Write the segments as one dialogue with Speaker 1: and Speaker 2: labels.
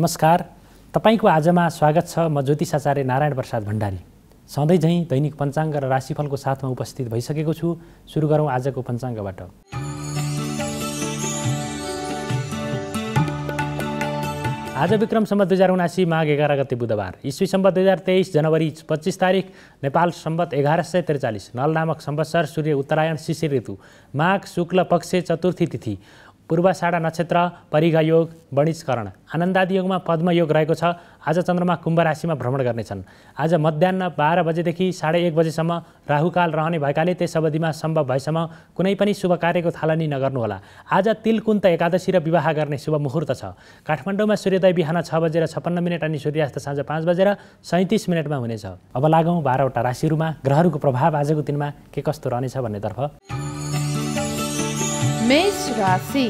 Speaker 1: नमस्कार तपाईँको आजमा स्वागत छ म ज्योतिष आचार्य नारायण प्रसाद भण्डारी सधैँ झैँ दैनिक पञ्चाङ्ग र राशिफलको साथमा उपस्थित भइसकेको छु सुरु गरौँ आजको पञ्चाङ्गबाट आज विक्रमसम्म दुई हजार उनासी माघ एघार गते बुधबार सम्बत दुई हजार तेइस जनवरी पच्चिस तारिक नेपाल सम्बत एघार सय त्रिचालिस नल नामक सर सूर्य उत्तरायण शिशिर ऋतु माघ शुक्ल पक्ष चतुर्थी तिथि पूर्वाषाढा नक्षत्र परिघा योग वणिजकरण आनन्दादि योगमा पद्मयोग रहेको छ आज चन्द्रमा कुम्भ राशिमा भ्रमण गर्नेछन् आज मध्याह बाह्र बजेदेखि साढे एक बजेसम्म राहुकाल रहने भएकाले त्यस अवधिमा सम्भव भएसम्म कुनै पनि शुभ कार्यको थालनी नगर्नुहोला आज तिलकुन्त एकादशी र विवाह गर्ने शुभ मुहुर्त छ काठमाडौँमा सूर्योदय बिहान छ बजेर छप्पन्न मिनट अनि सूर्यास्त साँझ पाँच बजेर सैँतिस मिनटमा हुनेछ अब लागौँ बाह्रवटा राशिहरूमा ग्रहहरूको प्रभाव आजको दिनमा के कस्तो रहनेछ भन्नेतर्फ मेष राशि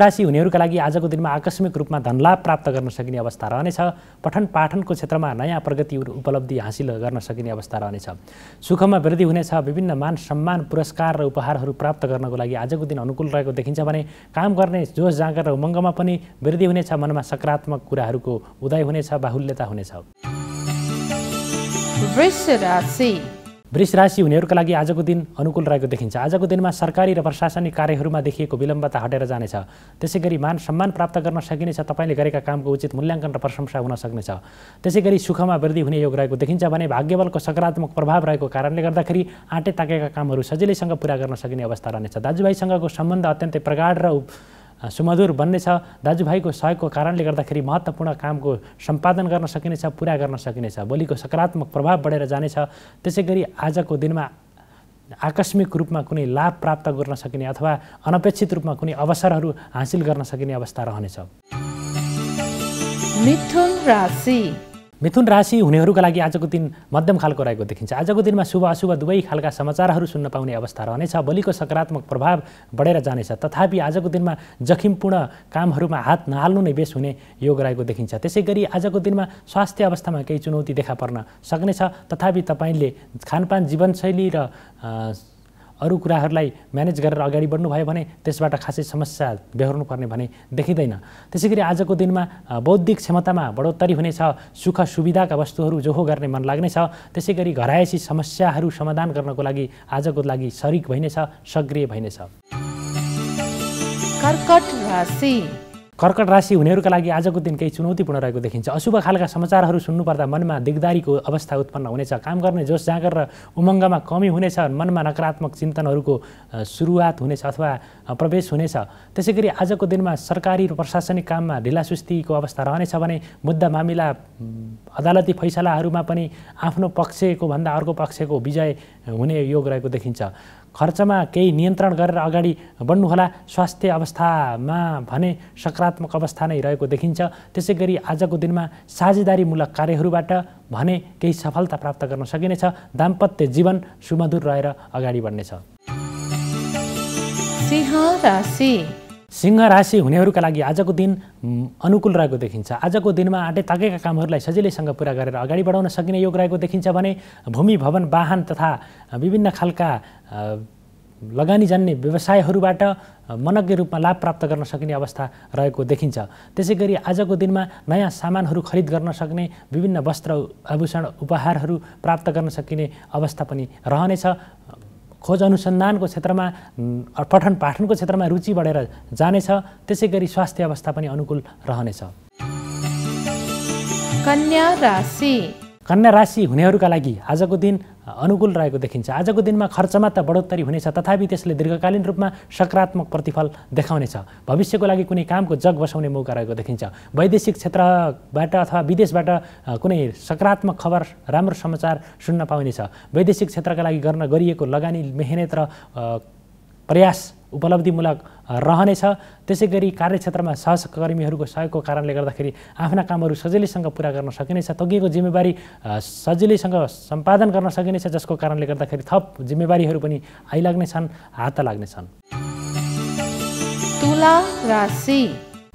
Speaker 1: राशि हुनेहरूका लागि आजको दिनमा आकस्मिक रूपमा धनलाभ प्राप्त गर्न सकिने अवस्था रहनेछ पठन पाठनको क्षेत्रमा नयाँ प्रगति उपलब्धि हासिल गर्न सकिने अवस्था रहनेछ सुखमा वृद्धि हुनेछ विभिन्न मान सम्मान पुरस्कार र उपहारहरू प्राप्त गर्नको लागि आजको दिन अनुकूल रहेको देखिन्छ भने काम गर्ने जोस जाँगर र उमङ्गमा पनि वृद्धि हुनेछ मनमा सकारात्मक कुराहरूको उदय हुनेछ बाहुल्यता हुनेछ वृष राशि हुनेहरूका लागि आजको दिन अनुकूल रहेको देखिन्छ आजको दिनमा सरकारी र प्रशासनिक कार्यहरूमा देखिएको विलम्बता हटेर जानेछ त्यसै गरी मान सम्मान प्राप्त गर्न सकिनेछ तपाईँले गरेका कामको उचित मूल्याङ्कन र प्रशंसा हुन सक्नेछ त्यसै गरी सुखमा वृद्धि हुने योग रहेको देखिन्छ भने भाग्यबलको सकारात्मक प्रभाव रहेको कारणले गर्दाखेरि आँटे ताकेका कामहरू सजिलैसँग पुरा गर्न सकिने अवस्था रहनेछ दाजुभाइसँगको सम्बन्ध अत्यन्तै प्रगाढ र सुमधुर बन्नेछ दाजुभाइको सहयोगको कारणले गर्दाखेरि महत्त्वपूर्ण कामको सम्पादन गर्न सकिनेछ पुरा गर्न सकिनेछ भोलिको सकारात्मक प्रभाव बढेर जानेछ त्यसै गरी आजको दिनमा आकस्मिक रूपमा कुनै लाभ प्राप्त गर्न सकिने अथवा अनपेक्षित रूपमा कुनै अवसरहरू हासिल गर्न सकिने अवस्था रहनेछ मिथुन राशि मिथुन राशि हुनेहरूका लागि आजको दिन मध्यम खालको रहेको देखिन्छ आजको दिनमा शुभ अशुभ दुवै खालका समाचारहरू सुन्न पाउने अवस्था रहनेछ भोलिको सकारात्मक प्रभाव बढेर जानेछ तथापि आजको दिनमा जखिमपूर्ण कामहरूमा हात नहाल्नु नै बेस हुने योग रहेको देखिन्छ त्यसै गरी आजको दिनमा स्वास्थ्य अवस्थामा केही चुनौती देखा पर्न सक्नेछ तथापि तपाईँले खानपान जीवनशैली र अरू कुराहरूलाई म्यानेज गरेर अगाडि बढ्नुभयो भने त्यसबाट खासै समस्या बेहोर्नु पर्ने भने देखिँदैन त्यसै गरी आजको दिनमा बौद्धिक क्षमतामा बढोत्तरी हुनेछ सुख सुविधाका वस्तुहरू जोहो गर्ने मन लाग्नेछ त्यसै गरी घरायसी समस्याहरू समाधान गर्नको लागि आजको लागि सरिक भइनेछ सक्रिय भइनेछ कर्कट राशि कर्कट राशि हुनेहरूका लागि आजको दिन केही चुनौतीपूर्ण रहेको देखिन्छ अशुभ खालका समाचारहरू सुन्नुपर्दा मनमा दिगदारीको अवस्था उत्पन्न हुनेछ काम गर्ने जोस जाँगर र उमङ्गमा कमी हुनेछ मनमा नकारात्मक चिन्तनहरूको सुरुवात हुनेछ अथवा प्रवेश हुनेछ त्यसै गरी आजको दिनमा सरकारी र प्रशासनिक काममा ढिलासुस्तीको अवस्था रहनेछ भने मुद्दा मामिला अदालती फैसलाहरूमा पनि आफ्नो पक्षको भन्दा अर्को पक्षको विजय हुने योग रहेको देखिन्छ खर्चमा केही नियन्त्रण गरेर अगाडि बढ्नुहोला स्वास्थ्य अवस्थामा भने सकारात्मक अवस्था नै रहेको देखिन्छ त्यसै गरी आजको दिनमा साझेदारीमूलक कार्यहरूबाट भने केही सफलता प्राप्त गर्न सकिनेछ दाम्पत्य जीवन सुमधुर रहेर अगाडि बढ्नेछ सिंह राशि हुनेहरूका लागि आजको दिन अनुकूल रहेको देखिन्छ आजको दिनमा आँटे ताकेका कामहरूलाई सजिलैसँग पुरा गरेर अगाडि बढाउन सकिने योग रहेको देखिन्छ भने भूमि भवन वाहन तथा विभिन्न खालका लगानी जान्ने व्यवसायहरूबाट मनज्ञ रूपमा लाभ प्राप्त गर्न सकिने अवस्था रहेको देखिन्छ त्यसै गरी आजको दिनमा नयाँ सामानहरू खरिद गर्न सक्ने विभिन्न वस्त्र आभूषण उपहारहरू प्राप्त गर्न सकिने अवस्था पनि रहनेछ खोज अनुसन्धानको क्षेत्रमा पठन पाठनको क्षेत्रमा रुचि बढेर जानेछ त्यसै गरी स्वास्थ्य अवस्था पनि अनुकूल रहनेछ कन्या राशि कन्या राशि हुनेहरूका लागि आजको दिन अनुकूल रहेको देखिन्छ आजको दिनमा खर्चमा त बढोत्तरी हुनेछ तथापि त्यसले दीर्घकालीन रूपमा सकारात्मक प्रतिफल देखाउनेछ भविष्यको लागि कुनै कामको जग बसाउने मौका रहेको देखिन्छ वैदेशिक क्षेत्रबाट अथवा विदेशबाट कुनै सकारात्मक खबर राम्रो समाचार सुन्न पाउनेछ वैदेशिक क्षेत्रका लागि गर्न गरिएको लगानी मेहनत र प्रयास उपलब्धिमूलक रहनेछ त्यसै गरी कार्यक्षेत्रमा सहकर्मीहरूको सहयोगको कारणले गर्दाखेरि आफ्ना कामहरू सजिलैसँग पुरा गर्न सकिनेछ तोकिएको जिम्मेवारी सजिलैसँग सम्पादन गर्न सकिनेछ जसको कारणले गर्दाखेरि थप जिम्मेवारीहरू पनि आइलाग्नेछन् हात लाग्नेछन्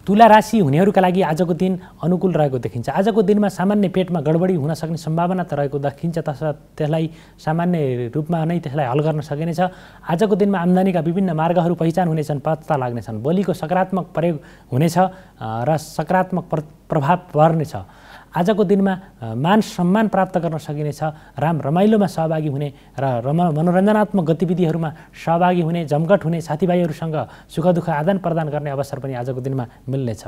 Speaker 1: तुला राशि हुनेहरूका लागि आजको दिन अनुकूल रहेको देखिन्छ आजको दिनमा सामान्य पेटमा गडबडी हुन सक्ने सम्भावना त रहेको देखिन्छ तसर्थ त्यसलाई सामान्य रूपमा नै त्यसलाई हल गर्न सकिनेछ आजको दिनमा आम्दानीका विभिन्न मार्गहरू पहिचान हुनेछन् पत्ता लाग्नेछन् बोलीको सकारात्मक प्रयोग हुनेछ र सकारात्मक प्र प्रभाव पर्नेछ आजको दिनमा मान सम्मान प्राप्त गर्न सकिनेछ राम रमाइलोमा सहभागी हुने र रमा मनोरञ्जनात्मक गतिविधिहरूमा सहभागी हुने जमघट हुने साथीभाइहरूसँग सुख दुःख आदान प्रदान गर्ने अवसर पनि आजको दिनमा मिल्नेछ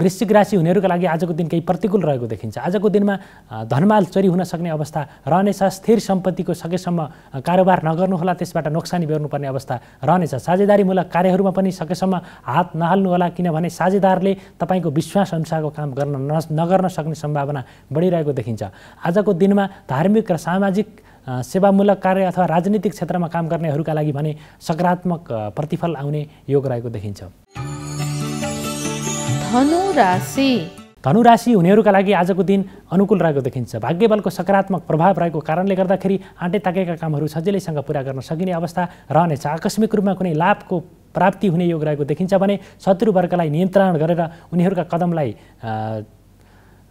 Speaker 1: वृश्चिक राशि हुनेहरूका लागि आजको दिन केही प्रतिकूल रहेको देखिन्छ आजको दिनमा धनमाल चोरी हुन सक्ने अवस्था रहनेछ स्थिर सम्पत्तिको सकेसम्म कारोबार नगर्नुहोला त्यसबाट नोक्सानी बेर्नुपर्ने अवस्था रहनेछ साझेदारीमूलक कार्यहरूमा पनि सकेसम्म हात नहाल्नुहोला किनभने साझेदारले तपाईँको अनुसारको काम गर्न नगर्न सक्ने सम्भावना बढिरहेको देखिन्छ आजको दिनमा धार्मिक र सामाजिक सेवामूलक कार्य अथवा राजनीतिक क्षेत्रमा काम गर्नेहरूका लागि भने सकारात्मक प्रतिफल आउने योग रहेको देखिन्छ धनु राशि धनु राशि हुनेहरूका लागि आजको दिन अनुकूल रहेको देखिन्छ भाग्य बलको सकारात्मक प्रभाव रहेको कारणले गर्दाखेरि आँटे ताकेका कामहरू सजिलैसँग पुरा गर्न सकिने अवस्था रहनेछ आकस्मिक रूपमा कुनै लाभको प्राप्ति हुने योग रहेको देखिन्छ भने शत्रुवर्गलाई नियन्त्रण गरेर उनीहरूका कदमलाई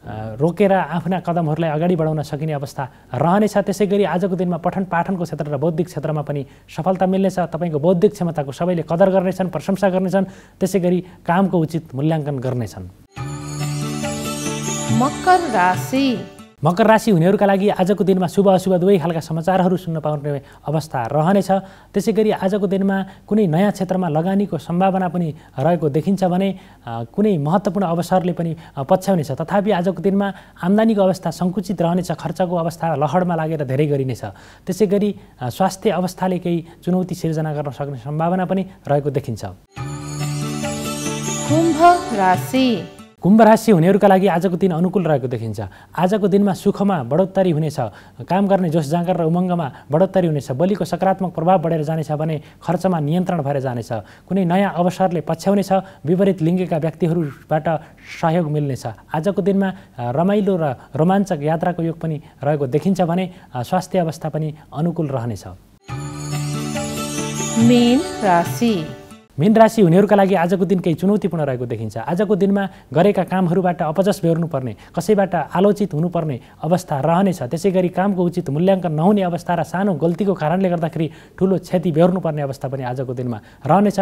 Speaker 1: रोकेर आफ्ना कदमहरूलाई अगाडि बढाउन सकिने अवस्था रहनेछ त्यसै गरी आजको दिनमा पठन पाठनको क्षेत्र र बौद्धिक क्षेत्रमा पनि सफलता मिल्नेछ तपाईँको बौद्धिक क्षमताको सबैले कदर गर्नेछन् प्रशंसा गर्नेछन् त्यसै गरी कामको उचित मूल्याङ्कन गर्नेछन् मकर राशि मकर राशि हुनेहरूका लागि आजको दिनमा शुभ अशुभ दुवै खालका समाचारहरू सुन्न पाउने अवस्था रहनेछ त्यसै गरी आजको दिनमा कुनै नयाँ क्षेत्रमा लगानीको सम्भावना पनि रहेको देखिन्छ भने कुनै महत्त्वपूर्ण अवसरले पनि पछ्याउनेछ तथापि आजको दिनमा आम्दानीको अवस्था सङ्कुचित रहनेछ खर्चको अवस्था लहरमा लागेर धेरै गरिनेछ त्यसै गरी स्वास्थ्य अवस्थाले केही चुनौती सिर्जना गर्न सक्ने सम्भावना पनि रहेको देखिन्छ कुम्भ राशि कुम्भ राशि हुनेहरूका लागि आजको दिन अनुकूल रहेको देखिन्छ आजको दिनमा सुखमा बढोत्तरी हुनेछ काम गर्ने जोस जाँगर र उमङ्गमा बढोत्तरी हुनेछ बलिको सकारात्मक प्रभाव बढेर जानेछ भने खर्चमा नियन्त्रण भएर जानेछ कुनै नयाँ अवसरले पछ्याउनेछ विपरीत लिङ्गका व्यक्तिहरूबाट सहयोग मिल्नेछ आजको दिनमा रमाइलो र रोमाञ्चक यात्राको योग पनि रहेको देखिन्छ भने स्वास्थ्य अवस्था पनि अनुकूल रहनेछ मेन राशि मीन राशि हुनेहरूका लागि आजको दिन केही चुनौतीपूर्ण रहेको देखिन्छ आजको दिनमा गरेका कामहरूबाट अपजस बेहोर्नुपर्ने कसैबाट आलोचित हुनुपर्ने अवस्था रहनेछ त्यसै गरी कामको उचित मूल्याङ्कन नहुने अवस्था र सानो गल्तीको कारणले गर्दाखेरि ठुलो क्षति बेहोर्नुपर्ने अवस्था पनि आजको दिनमा रहनेछ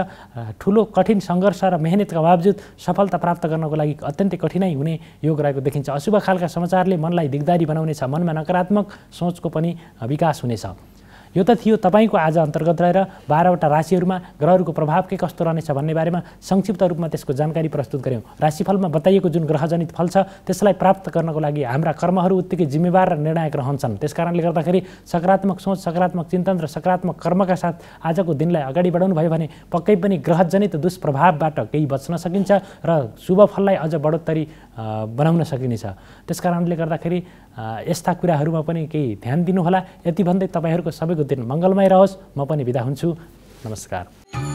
Speaker 1: ठुलो कठिन सङ्घर्ष र मेहनतका बावजुद सफलता प्राप्त गर्नको लागि अत्यन्तै कठिनाइ हुने योग रहेको देखिन्छ अशुभ खालका समाचारले मनलाई दिगदारी बनाउनेछ मनमा नकारात्मक सोचको पनि विकास हुनेछ यो त थियो तपाईँको आज अन्तर्गत रहेर बाह्रवटा राशिहरूमा ग्रहहरूको प्रभाव के कस्तो रहनेछ भन्ने बारेमा संक्षिप्त रूपमा त्यसको जानकारी प्रस्तुत गऱ्यौँ राशिफलमा बताइएको जुन ग्रहजनित फल छ त्यसलाई प्राप्त गर्नको लागि हाम्रा कर्महरू उत्तिकै जिम्मेवार र निर्णायक रहन्छन् त्यस कारणले गर्दाखेरि सकारात्मक सोच सकारात्मक चिन्तन र सकारात्मक कर्मका साथ आजको दिनलाई अगाडि बढाउनु भयो भने पक्कै पनि ग्रहजनित दुष्प्रभावबाट केही बच्न सकिन्छ र शुभ फललाई अझ बढोत्तरी बनाउन सकिनेछ त्यस कारणले गर्दाखेरि यस्ता कुराहरूमा पनि केही ध्यान दिनुहोला यति भन्दै तपाईँहरूको सबैको दिन मङ्गलमय रहोस् म पनि बिदा हुन्छु नमस्कार